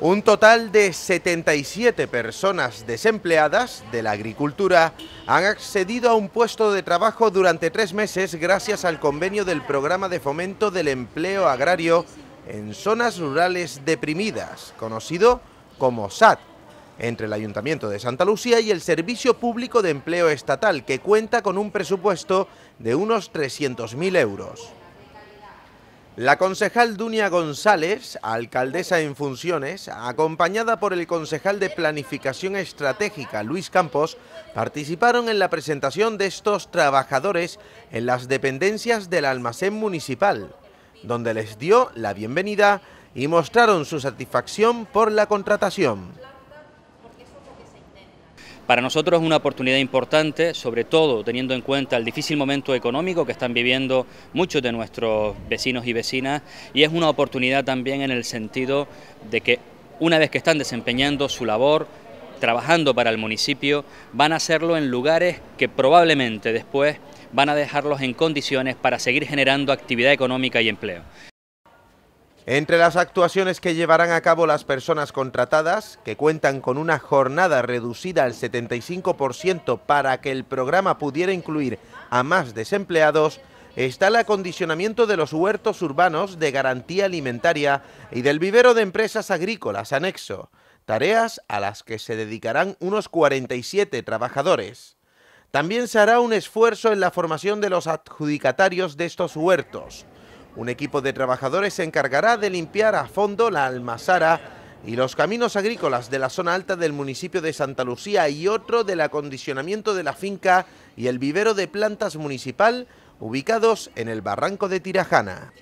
Un total de 77 personas desempleadas de la agricultura han accedido a un puesto de trabajo durante tres meses gracias al convenio del Programa de Fomento del Empleo Agrario en Zonas Rurales Deprimidas, conocido como SAT, entre el Ayuntamiento de Santa Lucía y el Servicio Público de Empleo Estatal, que cuenta con un presupuesto de unos 300.000 euros. La concejal Dunia González, alcaldesa en funciones, acompañada por el concejal de Planificación Estratégica Luis Campos, participaron en la presentación de estos trabajadores en las dependencias del almacén municipal, donde les dio la bienvenida y mostraron su satisfacción por la contratación. Para nosotros es una oportunidad importante, sobre todo teniendo en cuenta el difícil momento económico que están viviendo muchos de nuestros vecinos y vecinas, y es una oportunidad también en el sentido de que una vez que están desempeñando su labor, trabajando para el municipio, van a hacerlo en lugares que probablemente después van a dejarlos en condiciones para seguir generando actividad económica y empleo. Entre las actuaciones que llevarán a cabo las personas contratadas, que cuentan con una jornada reducida al 75% para que el programa pudiera incluir a más desempleados, está el acondicionamiento de los huertos urbanos de garantía alimentaria y del vivero de empresas agrícolas anexo, tareas a las que se dedicarán unos 47 trabajadores. También se hará un esfuerzo en la formación de los adjudicatarios de estos huertos, un equipo de trabajadores se encargará de limpiar a fondo la almazara y los caminos agrícolas de la zona alta del municipio de Santa Lucía y otro del acondicionamiento de la finca y el vivero de plantas municipal ubicados en el barranco de Tirajana.